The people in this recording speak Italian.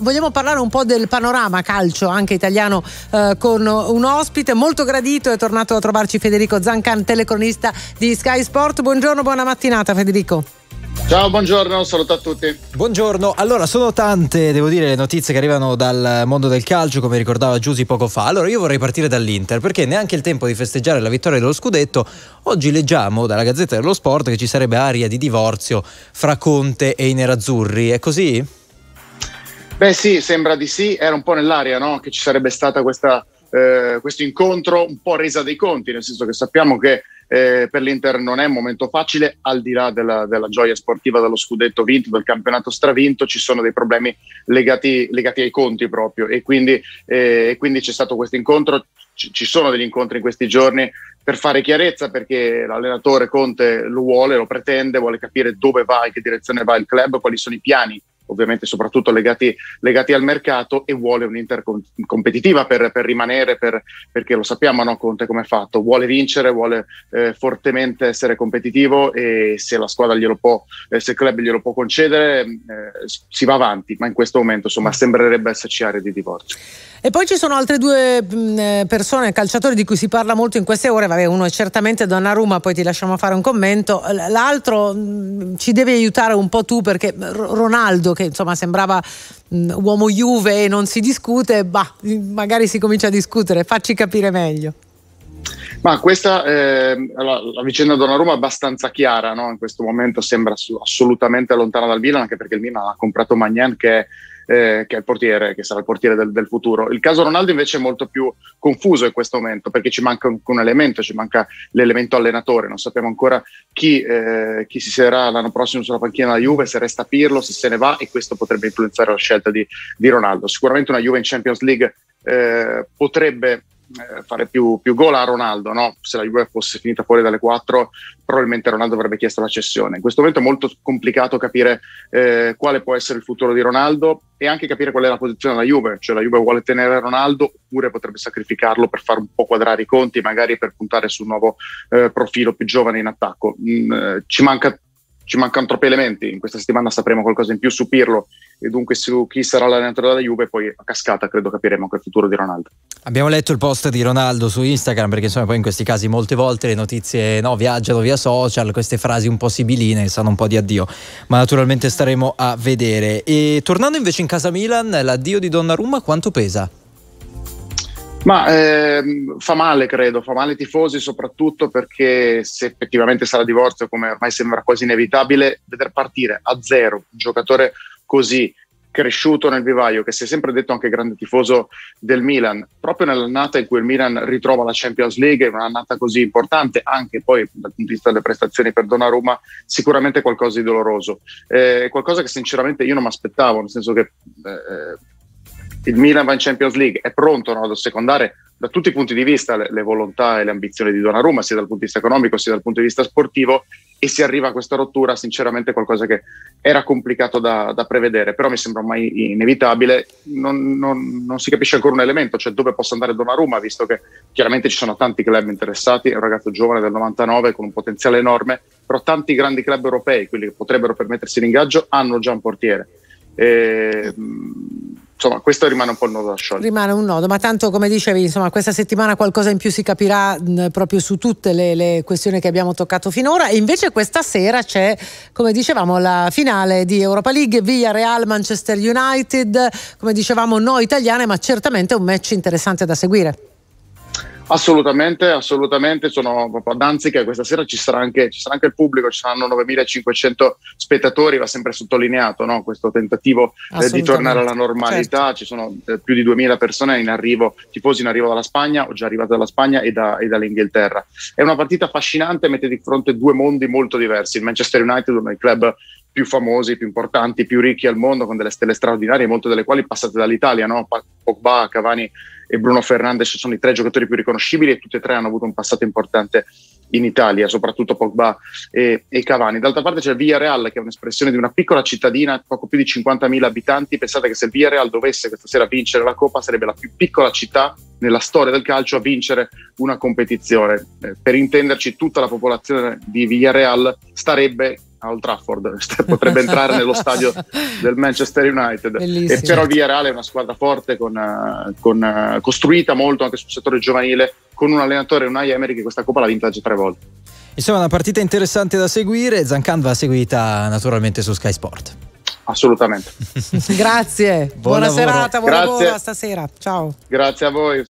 Vogliamo parlare un po' del panorama calcio anche italiano eh, con un ospite molto gradito, è tornato a trovarci Federico Zancan, telecronista di Sky Sport. Buongiorno, buona mattinata Federico. Ciao, buongiorno, saluto a tutti. Buongiorno, allora sono tante, devo dire, le notizie che arrivano dal mondo del calcio, come ricordava Giusi poco fa. Allora io vorrei partire dall'Inter, perché neanche il tempo di festeggiare la vittoria dello scudetto, oggi leggiamo dalla Gazzetta dello Sport che ci sarebbe aria di divorzio fra Conte e i Nerazzurri, è così? Beh sì, sembra di sì, era un po' nell'aria no? che ci sarebbe stato eh, questo incontro, un po' resa dei conti, nel senso che sappiamo che eh, per l'Inter non è un momento facile, al di là della, della, gioia sportiva dello scudetto vinto, del campionato stravinto, ci sono dei problemi legati, legati ai conti proprio e quindi, eh, quindi c'è stato questo incontro, ci, ci sono degli incontri in questi giorni per fare chiarezza perché l'allenatore Conte lo vuole, lo pretende, vuole capire dove va, in che direzione va il club, quali sono i piani ovviamente soprattutto legati, legati al mercato e vuole un'Inter competitiva per, per rimanere, per, perché lo sappiamo no, Conte come è fatto, vuole vincere, vuole eh, fortemente essere competitivo e se la squadra glielo può, eh, se il club glielo può concedere eh, si va avanti, ma in questo momento insomma sembrerebbe esserci area di divorzio. E poi ci sono altre due persone, calciatori di cui si parla molto in queste ore, Vabbè, uno è certamente Donnarumma, poi ti lasciamo fare un commento, l'altro ci devi aiutare un po' tu perché Ronaldo che insomma sembrava mh, mm, uomo Juve e non si discute, bah, magari si comincia a discutere, facci capire meglio. Ma questa eh, la, la vicenda Donnarumma è abbastanza chiara, no? in questo momento sembra assolutamente lontana dal Milan, anche perché il Milan ha comprato Magnan che è eh, che è il portiere, che sarà il portiere del, del, futuro. Il caso Ronaldo invece è molto più confuso in questo momento perché ci manca un, un elemento, ci manca l'elemento allenatore, non sappiamo ancora chi, eh, chi si siederà l'anno prossimo sulla panchina della Juve, se resta Pirlo, se se ne va e questo potrebbe influenzare la scelta di, di Ronaldo. Sicuramente una Juve in Champions League eh, potrebbe eh, fare più, più, gol a Ronaldo, no? se la Juve fosse finita fuori dalle 4 probabilmente Ronaldo avrebbe chiesto la cessione. In questo momento è molto complicato capire eh, quale può essere il futuro di Ronaldo e anche capire qual è la posizione della Juve, cioè la Juve vuole tenere Ronaldo oppure potrebbe sacrificarlo per far un po' quadrare i conti, magari per puntare su un nuovo eh, profilo più giovane in attacco. Mm, eh, ci manca ci mancano troppi elementi. In questa settimana sapremo qualcosa in più su Pirlo e dunque su chi sarà l'allenatore della Juve. Poi a cascata credo capiremo anche il futuro di Ronaldo. Abbiamo letto il post di Ronaldo su Instagram perché insomma poi in questi casi molte volte le notizie no, viaggiano via social, queste frasi un po' sibiline sanno un po' di addio. Ma naturalmente staremo a vedere. E tornando invece in casa Milan, l'addio di Donnarumma quanto pesa? Ma ehm, fa male, credo, fa male ai tifosi, soprattutto perché se effettivamente sarà divorzio, come ormai sembra quasi inevitabile, veder partire a zero un giocatore così cresciuto nel vivaio, che si è sempre detto anche grande tifoso del Milan, proprio nell'annata in cui il Milan ritrova la Champions League, è un'annata così importante, anche poi dal punto di vista delle prestazioni per Donnarumma, sicuramente qualcosa di doloroso, eh, qualcosa che sinceramente io non mi aspettavo, nel senso che eh, il Milan va in Champions League, è pronto no, ad assecondare da tutti i punti di vista le, le, volontà e le ambizioni di Donnarumma, sia dal punto di vista economico sia dal punto di vista sportivo, e si arriva a questa rottura, sinceramente qualcosa che era complicato da, da prevedere, però mi sembra ormai inevitabile, non, non, non, si capisce ancora un elemento, cioè dove possa andare Donnarumma, visto che chiaramente ci sono tanti club interessati, è un ragazzo giovane del 99 con un potenziale enorme, però tanti grandi club europei, quelli che potrebbero permettersi l'ingaggio, hanno già un portiere. E, ehm, insomma, questo rimane un po' il nodo da sciogliere. Rimane un nodo, ma tanto come dicevi, insomma, questa settimana qualcosa in più si capirà mh, proprio su tutte le, le, questioni che abbiamo toccato finora. E invece questa sera c'è, come dicevamo, la finale di Europa League via Real Manchester United. Come dicevamo, noi italiane, ma certamente un match interessante da seguire. Assolutamente, assolutamente, sono proprio a Danzica questa sera ci sarà, anche, ci sarà anche il pubblico, ci saranno 9.500 spettatori, va sempre sottolineato no? questo tentativo eh, di tornare alla normalità, certo. ci sono eh, più di 2.000 persone in arrivo, tifosi in arrivo dalla Spagna o già arrivate dalla Spagna e, da, e dall'Inghilterra. È una partita affascinante, mette di fronte due mondi molto diversi, il Manchester United, uno dei club più famosi, più importanti, più ricchi al mondo, con delle stelle straordinarie, molte delle quali passate dall'Italia, no? Pogba, Cavani, e Bruno Fernandes sono i tre giocatori più riconoscibili e tutti e tre hanno avuto un passato importante in Italia, soprattutto Pogba e, e Cavani. D'altra parte c'è Villarreal che è un'espressione di una piccola cittadina, poco più di 50.000 abitanti. Pensate che se il Villarreal dovesse questa sera vincere la Coppa sarebbe la più piccola città nella storia del calcio a vincere una competizione. Eh, per intenderci, tutta la popolazione di Villarreal starebbe Old Trafford, potrebbe entrare nello stadio del Manchester United. Bellissimo. E però il Villarreal è una squadra forte, con, eh, con, eh, costruita molto anche sul settore giovanile, con un allenatore, un Emery, che questa Coppa l'ha vinta già tre volte. Insomma, una partita interessante da seguire. Zancan va seguita naturalmente su Sky Sport. Assolutamente. Grazie. Buon buona serata, buona Grazie. stasera. Ciao. Grazie a voi.